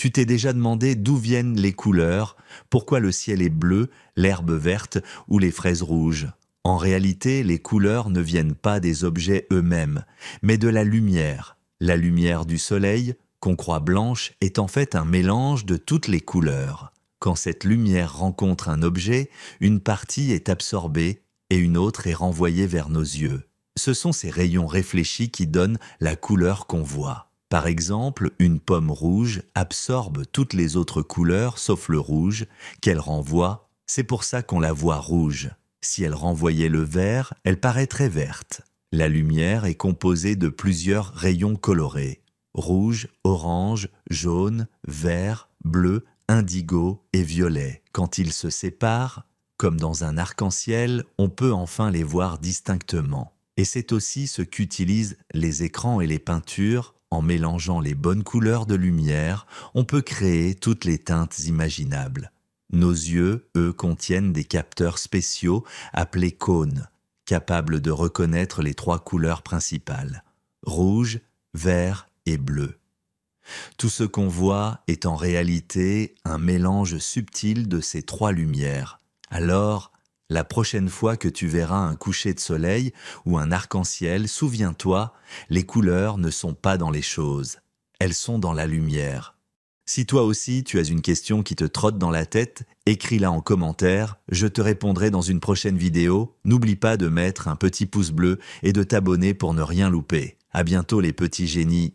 Tu t'es déjà demandé d'où viennent les couleurs, pourquoi le ciel est bleu, l'herbe verte ou les fraises rouges. En réalité, les couleurs ne viennent pas des objets eux-mêmes, mais de la lumière. La lumière du soleil, qu'on croit blanche, est en fait un mélange de toutes les couleurs. Quand cette lumière rencontre un objet, une partie est absorbée et une autre est renvoyée vers nos yeux. Ce sont ces rayons réfléchis qui donnent la couleur qu'on voit. Par exemple, une pomme rouge absorbe toutes les autres couleurs sauf le rouge, qu'elle renvoie, c'est pour ça qu'on la voit rouge. Si elle renvoyait le vert, elle paraîtrait verte. La lumière est composée de plusieurs rayons colorés. Rouge, orange, jaune, vert, bleu, indigo et violet. Quand ils se séparent, comme dans un arc-en-ciel, on peut enfin les voir distinctement. Et c'est aussi ce qu'utilisent les écrans et les peintures en mélangeant les bonnes couleurs de lumière, on peut créer toutes les teintes imaginables. Nos yeux, eux, contiennent des capteurs spéciaux appelés cônes, capables de reconnaître les trois couleurs principales, rouge, vert et bleu. Tout ce qu'on voit est en réalité un mélange subtil de ces trois lumières. Alors, la prochaine fois que tu verras un coucher de soleil ou un arc-en-ciel, souviens-toi, les couleurs ne sont pas dans les choses, elles sont dans la lumière. Si toi aussi tu as une question qui te trotte dans la tête, écris-la en commentaire, je te répondrai dans une prochaine vidéo. N'oublie pas de mettre un petit pouce bleu et de t'abonner pour ne rien louper. À bientôt les petits génies